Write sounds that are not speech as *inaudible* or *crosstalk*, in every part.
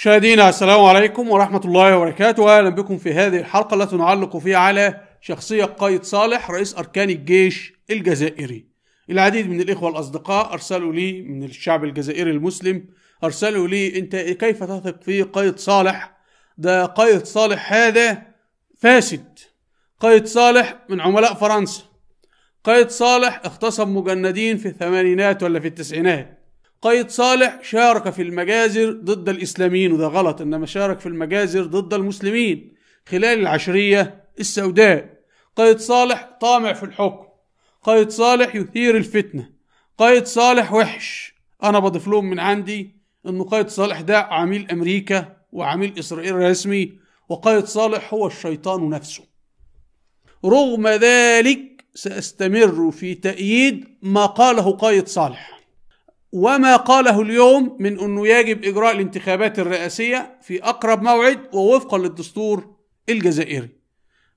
مشاهدينا السلام عليكم ورحمة الله وبركاته أهلا بكم في هذه الحلقة التي نعلق فيها على شخصية قايد صالح رئيس أركان الجيش الجزائري العديد من الإخوة الأصدقاء أرسلوا لي من الشعب الجزائري المسلم أرسلوا لي أنت كيف تثق في قايد صالح ده قايد صالح هذا فاسد قايد صالح من عملاء فرنسا قايد صالح اغتصب مجندين في الثمانينات ولا في التسعينات قايد صالح شارك في المجازر ضد الإسلاميين وده غلط إنما شارك في المجازر ضد المسلمين خلال العشرية السوداء قايد صالح طامع في الحكم قايد صالح يثير الفتنة قايد صالح وحش أنا بضيف لهم من عندي إنه قايد صالح ده عميل أمريكا وعميل إسرائيل رسمي وقايد صالح هو الشيطان نفسه رغم ذلك سأستمر في تأييد ما قاله قايد صالح وما قاله اليوم من أنه يجب إجراء الانتخابات الرئاسية في أقرب موعد ووفقا للدستور الجزائري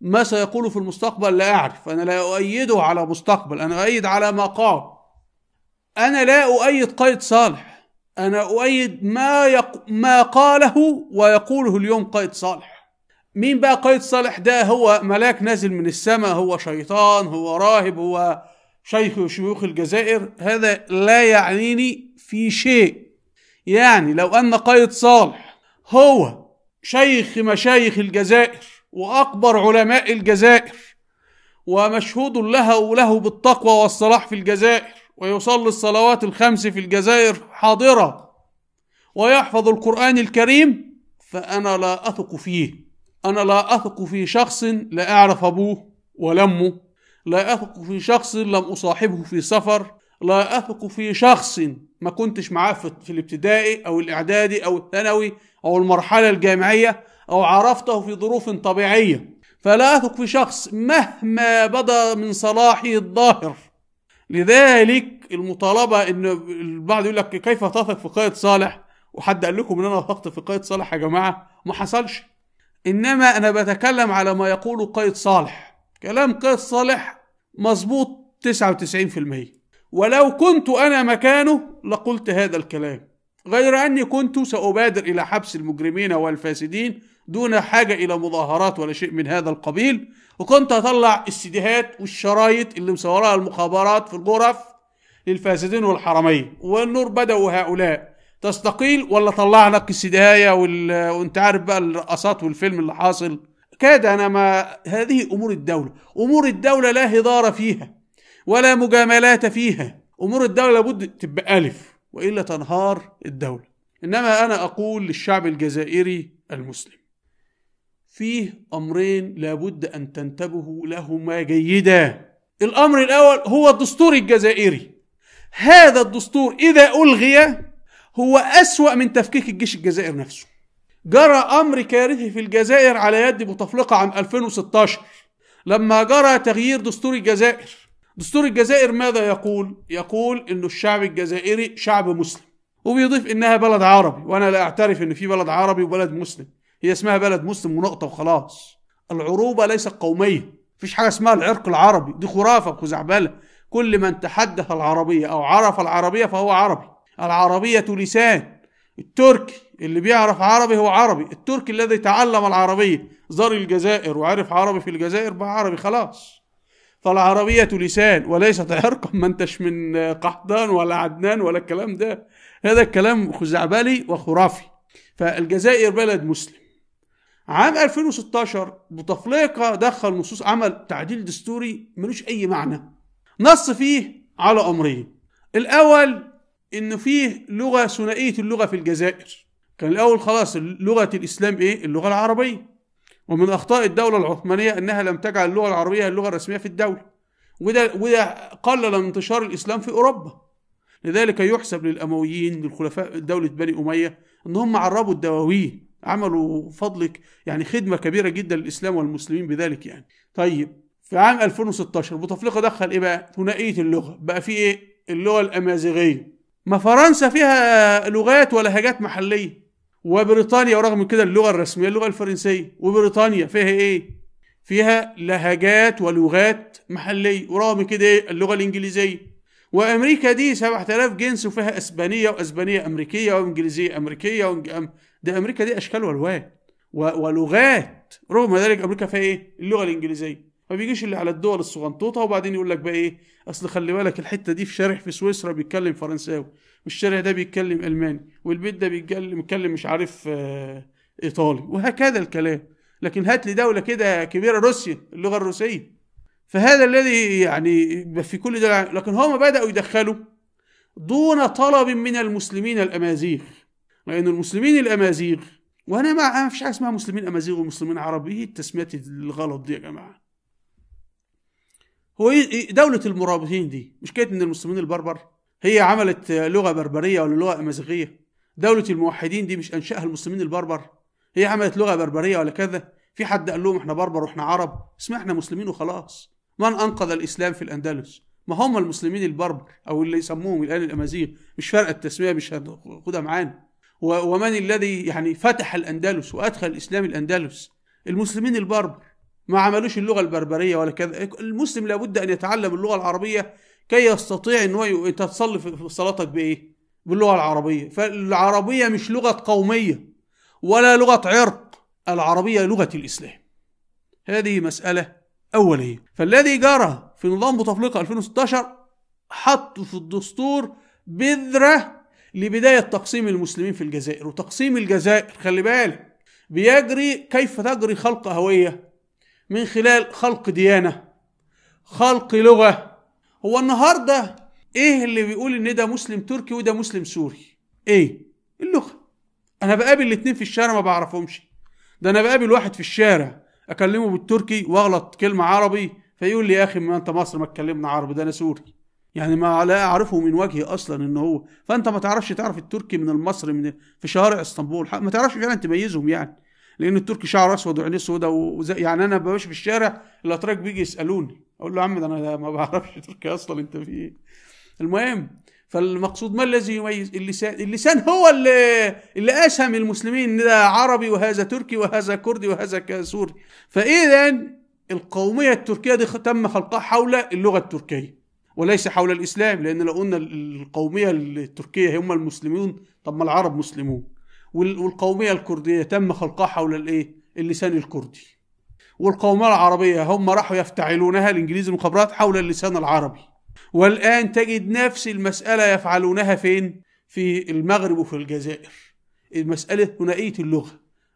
ما سيقوله في المستقبل لا أعرف أنا لا أؤيده على مستقبل أنا أؤيد على ما قال أنا لا أؤيد قائد صالح أنا أؤيد ما, يق... ما قاله ويقوله اليوم قائد صالح مين بقى قائد صالح ده هو ملاك نازل من السماء هو شيطان هو راهب هو شيخ شيوخ الجزائر هذا لا يعنيني في شيء يعني لو أن قايد صالح هو شيخ مشايخ الجزائر وأكبر علماء الجزائر ومشهود له وله بالتقوى والصلاح في الجزائر ويصلي الصلوات الخمس في الجزائر حاضرة ويحفظ القرآن الكريم فأنا لا أثق فيه أنا لا أثق في شخص لا أعرف أبوه ولا أمه لا أثق في شخص لم أصاحبه في سفر لا أثق في شخص ما كنتش معاه في الابتدائي أو الإعدادي أو الثانوي أو المرحلة الجامعية أو عرفته في ظروف طبيعية فلا أثق في شخص مهما بدا من صلاحه الظاهر لذلك المطالبة إن البعض يقول لك كيف تثق في قائد صالح وحد قال لكم إن أنا وثقت في قائد صالح يا جماعة ما حصلش إنما أنا بتكلم على ما يقوله قائد صالح كلام قائد صالح مظبوط 99% ولو كنت أنا مكانه لقلت هذا الكلام غير أني كنت سأبادر إلى حبس المجرمين والفاسدين دون حاجة إلى مظاهرات ولا شيء من هذا القبيل وكنت أطلع السيديهات والشرايط اللي مصورها المخابرات في الغرف للفاسدين والحرامية والنور بدأوا هؤلاء تستقيل ولا طلع لك السيديهاية وال... وانت عارف بقى الرقصات والفيلم اللي حاصل كاد أنا ما هذه أمور الدولة أمور الدولة لا هضار فيها ولا مجاملات فيها أمور الدولة لابد تبقى ألف وإلا تنهار الدولة إنما أنا أقول للشعب الجزائري المسلم فيه أمرين لابد أن تنتبهوا لهما جيدا الأمر الأول هو الدستور الجزائري هذا الدستور إذا ألغي هو أسوأ من تفكيك الجيش الجزائري نفسه جرى أمر كارثي في الجزائر على يد بوتفليقة عام 2016 لما جرى تغيير دستور الجزائر دستور الجزائر ماذا يقول؟ يقول إنه الشعب الجزائري شعب مسلم وبيضيف إنها بلد عربي وأنا لا أعترف إن في بلد عربي وبلد مسلم هي اسمها بلد مسلم ونقطة وخلاص العروبة ليست قومية مفيش حاجة اسمها العرق العربي دي خرافة وخزعبلة كل من تحدث العربية أو عرف العربية فهو عربي العربية لسان التركي اللي بيعرف عربي هو عربي التركي الذي تعلم العربية زار الجزائر وعرف عربي في الجزائر بقى عربي خلاص فالعربية لسان وليست عرقا ما انتش من قحطان ولا عدنان ولا الكلام ده هذا الكلام خزعبلي وخرافي فالجزائر بلد مسلم عام 2016 بوتفليقة دخل نصوص عمل تعديل دستوري ملوش أي معنى نص فيه على أمرين الأول انه فيه لغه ثنائيه اللغه في الجزائر كان الاول خلاص لغه الاسلام ايه اللغه العربيه ومن اخطاء الدوله العثمانيه انها لم تجعل اللغه العربيه اللغه الرسميه في الدوله وده وده قلل انتشار الاسلام في اوروبا لذلك يحسب للامويين للخلفاء دوله بني اميه ان هم عربوا الدواوين عملوا فضلك يعني خدمه كبيره جدا للاسلام والمسلمين بذلك يعني طيب في عام 2016 بوتفليقه دخل ايه بقى ثنائيه اللغه بقى في ايه اللغه الامازيغيه ما فرنسا فيها لغات ولهجات محليه وبريطانيا ورغم كده اللغه الرسميه اللغه الفرنسيه وبريطانيا فيها ايه فيها لهجات ولغات محليه ورغم كده ايه اللغه الانجليزيه وامريكا دي 7000 جنس وفيها اسبانيه واسبانيه امريكيه وانجليزيه امريكيه وانج... ده امريكا دي اشكال والوان ولغات رغم ذلك امريكا فيها ايه اللغه الانجليزيه ما بيجيش اللي على الدول الصغنطوطه وبعدين يقول لك بقى ايه اصل خلي بالك الحته دي في شارع في سويسرا بيتكلم فرنساوي والشارع ده بيتكلم الماني والبيت ده بيتكلم بيتكلم مش عارف آه، ايطالي وهكذا الكلام لكن هات لي دوله كده كبيره روسيا اللغه الروسيه فهذا الذي يعني في كل ده لكن هم بداوا يدخلوا دون طلب من المسلمين الامازيغ لان المسلمين الامازيغ وانا ما فيش حاجه اسمها مسلمين امازيغ ومسلمين عربي ايه التسميات الغلط دي يا جماعه هو إيه- إيه دولة المرابطين دي مش كانت من المسلمين البربر هي عملت لغة بربرية ولا لغة أمازيغية دولة الموحدين دي مش أنشأها المسلمين البربر هي عملت لغة بربرية ولا كذا في حد قال لهم احنا بربر واحنا عرب اسمع احنا مسلمين وخلاص من أنقذ الإسلام في الأندلس ما هم المسلمين البربر أو اللي يسموهم الآن الأمازيغ مش فارقة التسمية مش هتاخدها معانا ومن الذي يعني فتح الأندلس وأدخل الإسلام الأندلس المسلمين البربر ما عملوش اللغه البربريه ولا كذا المسلم لابد ان يتعلم اللغه العربيه كي يستطيع ان هو انت تصلي في صلاتك بايه باللغه العربيه فالعربيه مش لغه قوميه ولا لغه عرق العربيه لغه الاسلام هذه مساله اوليه فالذي جرى في نظام بوتفليقه 2016 حط في الدستور بذره لبدايه تقسيم المسلمين في الجزائر وتقسيم الجزائر خلي بالك بيجري كيف تجري خلق هويه من خلال خلق ديانة خلق لغة هو النهاردة ايه اللي بيقول ان ده مسلم تركي وده مسلم سوري ايه اللغة انا بقابل الاتنين في الشارع ما بعرفهمش ده انا بقابل واحد في الشارع اكلمه بالتركي واغلط كلمة عربي فيقول لي يا اخي ما انت مصر ما تكلمنا عربي ده انا سوري يعني ما لا اعرفه من وجهي اصلا ان هو فانت ما تعرفش تعرف التركي من المصري من في شوارع اسطنبول ما تعرفش فعلا تميزهم يعني لان التركي شعره اسود وعينيه وزي يعني انا بمشي في الشارع الاتراك بيجي يسالوني اقول له يا عم ده انا ما بعرفش تركي اصلا انت في ايه المهم فالمقصود ما الذي يميز اللسان اللسان هو اللي اللي اسهم المسلمين ان ده عربي وهذا تركي وهذا كردي وهذا سوري فاذا القوميه التركيه دي تم خلقها حول اللغه التركيه وليس حول الاسلام لان لو قلنا القوميه التركيه هم المسلمون طب ما العرب مسلمون والقومية الكردية تم خلقها حول الايه اللسان الكردي والقومية العربية هم راحوا يفتعلونها الانجليز المخابرات حول اللسان العربي والان تجد نفس المسألة يفعلونها فين في المغرب وفي الجزائر مسألة ثنائية اللغة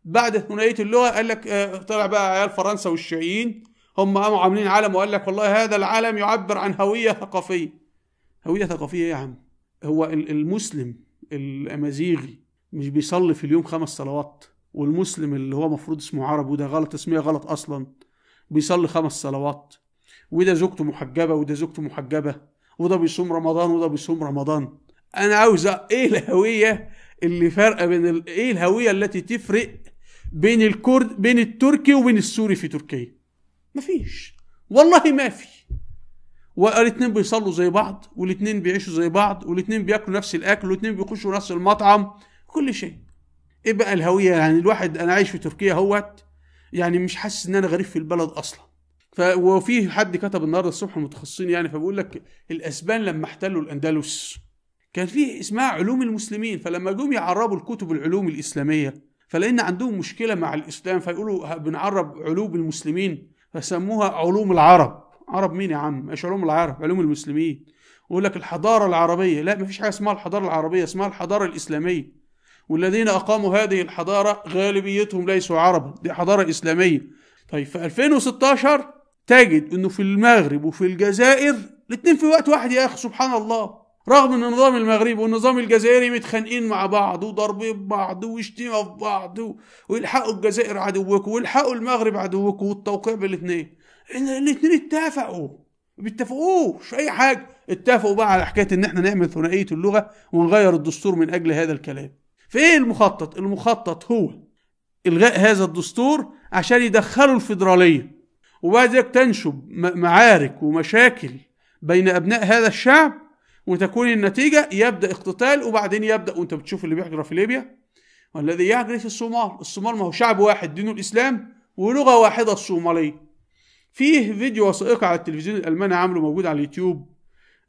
بعد ثنائية اللغة قال لك آه، طلع بقى عيال فرنسا والشيعيين هم قاموا عاملين علم وقال لك والله هذا العلم يعبر عن هوية ثقافية هوية ثقافية إيه يا عم هو المسلم الأمازيغي مش بيصلي في اليوم خمس صلوات والمسلم اللي هو مفروض اسمه عربي وده غلط تسميه غلط اصلا بيصلي خمس صلوات وده زوجته محجبه وده زوجته محجبه وده بيصوم رمضان وده بيصوم رمضان انا عاوز ايه الهويه اللي فارقه بين ال... ايه الهويه التي تفرق بين الكرد بين التركي وبين السوري في تركيا مفيش والله ما في والاتنين بيصلوا زي بعض والاتنين بيعيشوا زي بعض والاتنين بياكلوا نفس الاكل والاتنين بيخشوا نفس المطعم كل شيء ايه بقى الهويه يعني الواحد انا عايش في تركيا اهوت يعني مش حاسس ان انا غريب في البلد اصلا ف وفي حد كتب النهارده الصبح متخصصين يعني فبيقول لك الاسبان لما احتلوا الاندلس كان في اسمها علوم المسلمين فلما جم يعربوا الكتب العلوم الاسلاميه فلان عندهم مشكله مع الاسلام فيقولوا بنعرب علوم المسلمين فسموها علوم العرب عرب مين يا عم ايش علوم العرب علوم المسلمين ويقول لك الحضاره العربيه لا مفيش حاجه اسمها الحضاره العربيه اسمها الحضاره الاسلاميه والذين أقاموا هذه الحضارة غالبيتهم ليسوا عربا دي حضارة إسلامية طيب في 2016 تجد أنه في المغرب وفي الجزائر الاتنين في وقت واحد يا أخي سبحان الله رغم ان النظام المغربي والنظام الجزائري متخانقين مع بعض وضاربين بعض وشتيمه في بعض ويلحقوا الجزائر عدوكم ويلحقوا المغرب عدوكم والتوقيع بالاثنين الاثنين اتفقوا ما بيتفقوش اي حاجه اتفقوا بقى على حكايه ان احنا نعمل ثنائيه اللغه ونغير الدستور من اجل هذا الكلام فايه المخطط المخطط هو الغاء هذا الدستور عشان يدخلوا الفيدراليه وبعد ذلك تنشب معارك ومشاكل بين ابناء هذا الشعب وتكون النتيجه يبدا اقتتال وبعدين يبدا وانت بتشوف اللي بيحجر في ليبيا والذي يجري في الصومال الصومال ما هو شعب واحد دينه الاسلام ولغه واحده الصوماليه فيه فيديو وثائقي على التلفزيون الالماني عامله موجود على اليوتيوب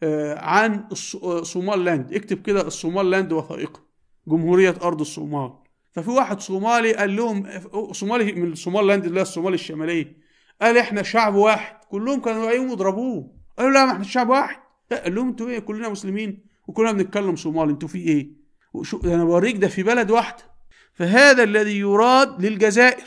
آه، عن الصومال آه، لاند اكتب كده الصومال لاند وثائقي جمهوريه ارض الصومال ففي واحد صومالي قال لهم صومالي من صومال لاند اللي هي الصومال الشماليه قال احنا شعب واحد كلهم كانوا رايحين يضربوه قالوا لا ما احنا شعب واحد قال لهم انتوا ايه كلنا مسلمين وكلنا بنتكلم صومالي انتوا في ايه وشو انا بوريك ده في بلد واحده فهذا الذي يراد للجزائر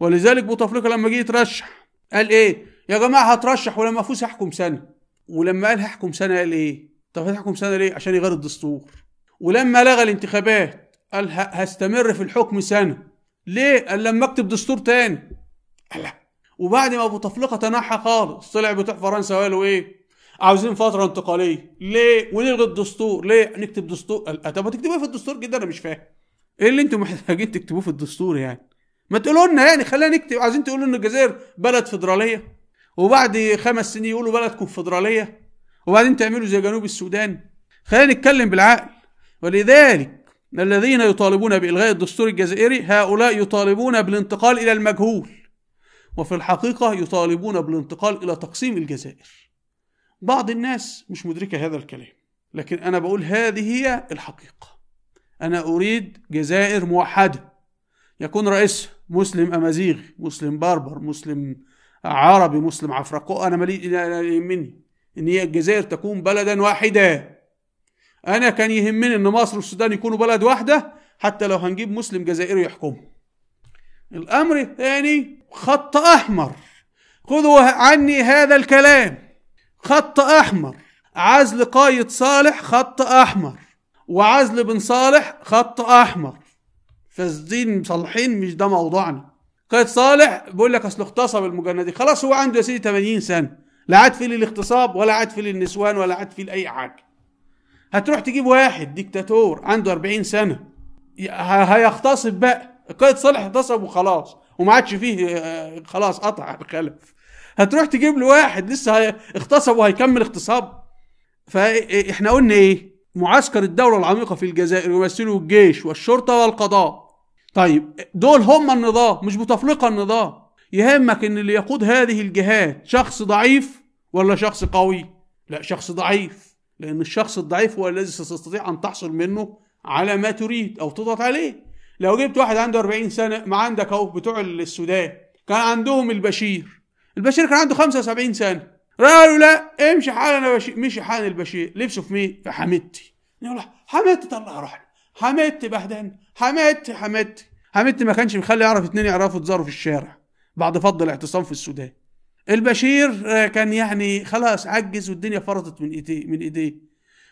ولذلك بوتفليقه لما جه يترشح قال ايه يا جماعه هترشح ولما افوز هحكم سنه ولما قال هحكم سنه قال ايه طب هتحكم سنه ليه عشان يغير الدستور ولما لغى الانتخابات قال هستمر في الحكم سنه ليه قال لما اكتب دستور تاني قال لا وبعد ما ابو تنحى خالص طلع بتوع فرنسا وقالوا ايه عاوزين فتره انتقاليه ليه ونلغي الدستور ليه نكتب دستور قال طب هتكتبوا ايه في الدستور جدا انا مش فاهم ايه اللي انتم محتاجين تكتبوه في الدستور يعني ما تقولوا لنا يعني خلينا نكتب عايزين تقولوا ان الجزائر بلد فيدراليه وبعد خمس سنين يقولوا بلد كونفدراليه وبعدين تعملوا زي جنوب السودان خلينا نتكلم بالعقل ولذلك الذين يطالبون بإلغاء الدستور الجزائري هؤلاء يطالبون بالانتقال إلى المجهول وفي الحقيقة يطالبون بالانتقال إلى تقسيم الجزائر بعض الناس مش مدركة هذا الكلام لكن أنا بقول هذه هي الحقيقة أنا أريد جزائر موحدة يكون رئيسها مسلم أمازيغي مسلم بربر مسلم عربي مسلم عفرقو أنا مالي مني إن هي الجزائر تكون بلدا واحدا انا كان يهمني ان مصر والسودان يكونوا بلد واحده حتى لو هنجيب مسلم جزائري يحكمه الامر الثاني خط احمر خذوا عني هذا الكلام خط احمر عزل قايد صالح خط احمر وعزل بن صالح خط احمر فاسدين مصلحين مش ده موضوعنا قايد صالح بيقول لك اصل اغتصب المجندين خلاص هو عنده يا سيدي 80 سنه لا عاد في الاغتصاب ولا عاد في النسوان ولا عاد في اي حاجه هتروح تجيب واحد ديكتاتور عنده 40 سنه هيغتصب بقى القائد صالح اغتصب وخلاص وما عادش فيه آه، آه، خلاص قطع الخلف هتروح تجيب له واحد لسه اغتصب وهيكمل اغتصاب فاحنا قلنا ايه معسكر الدولة العميقة في الجزائر يمثله الجيش والشرطة والقضاء طيب دول هم النظام مش بتفلقة النظام يهمك ان اللي يقود هذه الجهات شخص ضعيف ولا شخص قوي لا شخص ضعيف لأن الشخص الضعيف هو الذي ستستطيع أن تحصل منه على ما تريد أو تضغط عليه لو جبت واحد عنده 40 سنة ما عندك أهو بتوع السودان كان عندهم البشير البشير كان عنده 75 سنة قالوا لا امشي حالنا بشير مشي حال البشير لبسه في مين؟ في حميدتي يقول حميدتي طلع روحنا حميدتي بهدلنا حميدتي حميدتي حميدتي ما كانش مخلي يعرف اتنين يعرفوا يتظاهروا في الشارع بعد فض الاعتصام في السودان البشير آه، كان يعني خلاص عجز والدنيا فرطت من ايديه من ايديه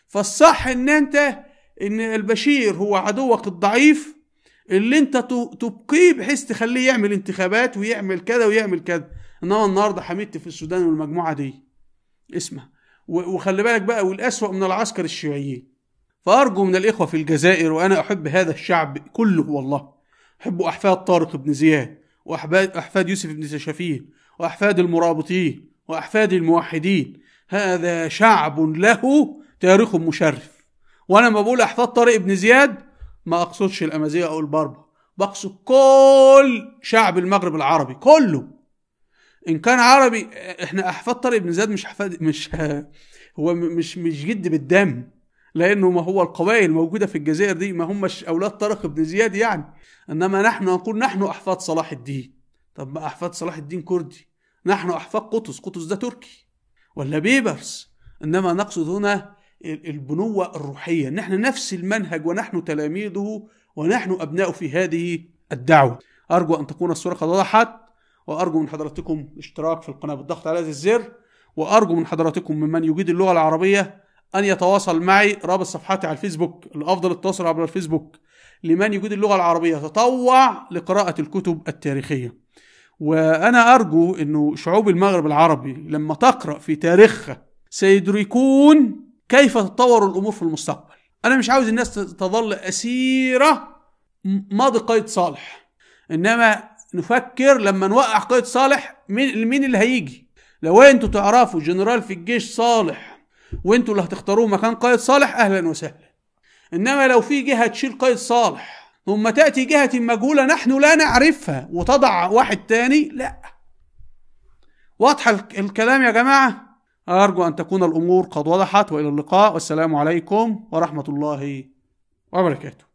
فالصح ان انت ان البشير هو عدوك الضعيف اللي انت تبقيه بحيث تخليه يعمل انتخابات ويعمل كذا ويعمل كذا انما النهارده حميدت في السودان والمجموعه دي اسمع وخلي بالك بقى والاسوأ من العسكر الشيوعيين فارجو من الاخوه في الجزائر وانا احب هذا الشعب كله والله احب احفاد طارق بن زياد واحفاد يوسف بن شفيق وأحفاد المرابطين وأحفاد الموحدين هذا شعب له تاريخ مشرف وأنا ما بقول أحفاد طارق بن زياد ما أقصدش الأمازيغ أو البربر بقصد كل شعب المغرب العربي كله ان كان عربي احنا احفاد طارق بن زياد مش احفاد مش *laughs* هو مش مش جد بالدم لانه ما هو القبائل الموجوده في الجزائر دي ما همش اولاد طارق بن زياد يعني انما نحن نقول نحن احفاد صلاح الدين طب ما احفاد صلاح الدين كردي نحن أحفاد قطز قطز ده تركي ولا بيبرس إنما نقصد هنا البنوة الروحية نحن نفس المنهج ونحن تلاميذه ونحن أبناء في هذه الدعوة أرجو أن تكون الصورة قد وضحت وأرجو من حضراتكم الاشتراك في القناة بالضغط على هذا الزر وأرجو من حضراتكم ممن يجيد اللغة العربية أن يتواصل معي رابط صفحاتي على الفيسبوك الأفضل التواصل عبر الفيسبوك لمن يجيد اللغة العربية تطوع لقراءة الكتب التاريخية وانا ارجو انه شعوب المغرب العربي لما تقرا في تاريخها سيدركون كيف تتطور الامور في المستقبل انا مش عاوز الناس تظل اسيره ماضي قيد صالح انما نفكر لما نوقع قيد صالح مين مين اللي هيجي لو انتوا تعرفوا جنرال في الجيش صالح وانتوا اللي هتختاروه مكان قائد صالح اهلا وسهلا انما لو في جهه تشيل قائد صالح ثم تأتي جهة مجهولة نحن لا نعرفها وتضع واحد تاني لا واضح الكلام يا جماعة أرجو أن تكون الأمور قد وضحت وإلى اللقاء والسلام عليكم ورحمة الله وبركاته